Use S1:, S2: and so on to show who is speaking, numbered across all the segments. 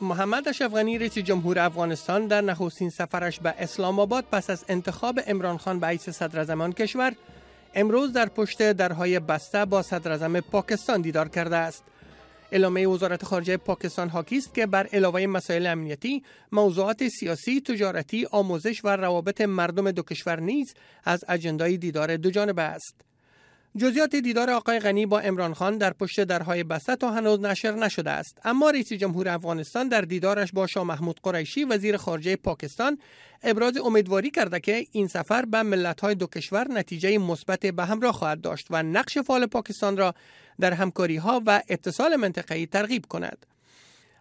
S1: محمد اشرف غنی رئیس جمهور افغانستان در نخستین سفرش به اسلام آباد پس از انتخاب عمران خان به صدر کشور امروز در پشت درهای بسته با صدر پاکستان دیدار کرده است اعلامیه وزارت خارجه پاکستان حاکی است که بر علاوه مسائل امنیتی موضوعات سیاسی تجارتی آموزش و روابط مردم دو کشور نیز از اجندای دیدار دو جانبه است جزئیات دیدار آقای غنی با امران خان در پشت درهای بسته تا هنوز نشر نشده است اما رئیس جمهور افغانستان در دیدارش با شاه محمود قریشی وزیر خارجه پاکستان ابراز امیدواری کرده که این سفر به ملت‌های دو کشور نتیجه مثبت به همراه خواهد داشت و نقش فعال پاکستان را در همکاری‌ها و اتصال منطقه‌ای ترغیب کند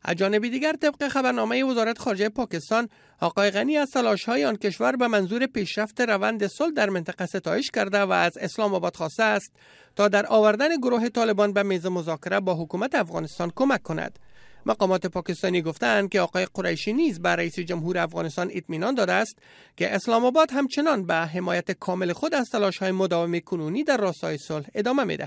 S1: از جانب دیگر طبق خبرنامه وزارت خارجه پاکستان آقای غنی از تلاش های آن کشور به منظور پیشرفت روند صلح در منطقه ستایش کرده و از اسلام آباد خواسته است تا در آوردن گروه طالبان به میز مذاکره با حکومت افغانستان کمک کند مقامات پاکستانی گفتند که آقای قریشی نیز بر رئیس جمهور افغانستان اطمینان داده است که اسلام آباد همچنان به حمایت کامل خود از تلاش های مداوم کنونی در راستای صلح ادامه می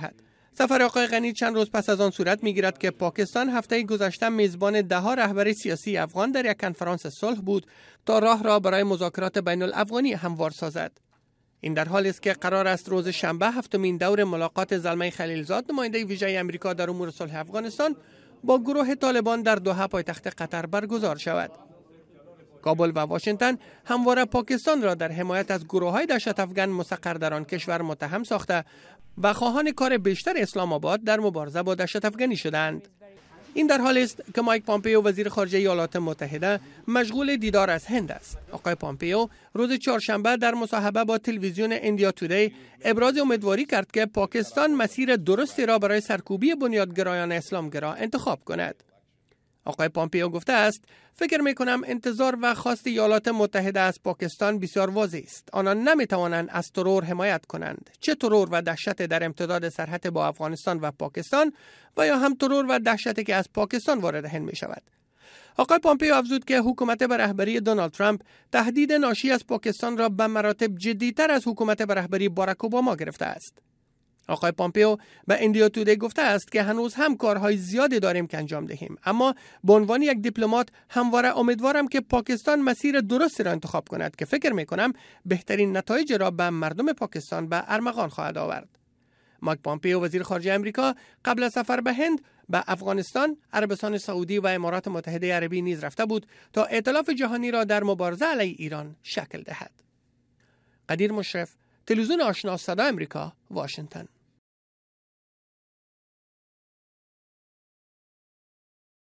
S1: سفر آقای غنی چند روز پس از آن صورت میگیرد که پاکستان هفته گذشته میزبان دهها رهبر سیاسی افغان در یک کنفرانس صلح بود تا راه را برای مذاکرات بین الافغانی هموار سازد این در حالی است که قرار است روز شنبه هفتمین دور ملاقات زلمه خلیلزاد نماینده ویژه امریکا در امور صلح افغانستان با گروه طالبان در دوحه پایتخت قطر برگزار شود کابل و واشنگتن همواره پاکستان را در حمایت از گروه های دشت افغان مستقر در آن کشور متهم ساخته و خواهان کار بیشتر اسلام آباد در مبارزه با دشت افغانی شدند. این در حالی است که مایک پامپیو وزیر خارجه ایالات متحده مشغول دیدار از هند است آقای پامپیو روز چهارشنبه در مصاحبه با تلویزیون اندیا تودی ابراز امیدواری کرد که پاکستان مسیر درستی را برای سرکوبی بنیادگرایان اسلامگرا انتخاب کند آقای پامپیو گفته است فکر می کنم انتظار و خواست ایالات متحده از پاکستان بسیار واضح است آنان نمی توانند از ترور حمایت کنند چه ترور و دهشت در امتداد سرحد با افغانستان و پاکستان و یا هم ترور و دهشتی که از پاکستان وارد هند می شود آقای پامپیو افزود که حکومت به رهبری دونالد ترامپ تهدید ناشی از پاکستان را به مراتب تر از حکومت به رهبری باراک اوباما گرفته است آقای پامپیو به اندیا توده گفته است که هنوز هم کارهای زیادی داریم که انجام دهیم اما به عنوان یک دیپلمات همواره امیدوارم که پاکستان مسیر درستی را انتخاب کند که فکر می کنم بهترین نتایج را به مردم پاکستان به ارمغان خواهد آورد ماک پامپیو وزیر خارجه امریکا قبل از سفر به هند به افغانستان، عربستان سعودی و امارات متحده عربی نیز رفته بود تا ائتلاف جهانی را در مبارزه علیه ایران شکل دهد. قدیر مشرف، تلویزیون آشنا صدا امریکا، واشنگتن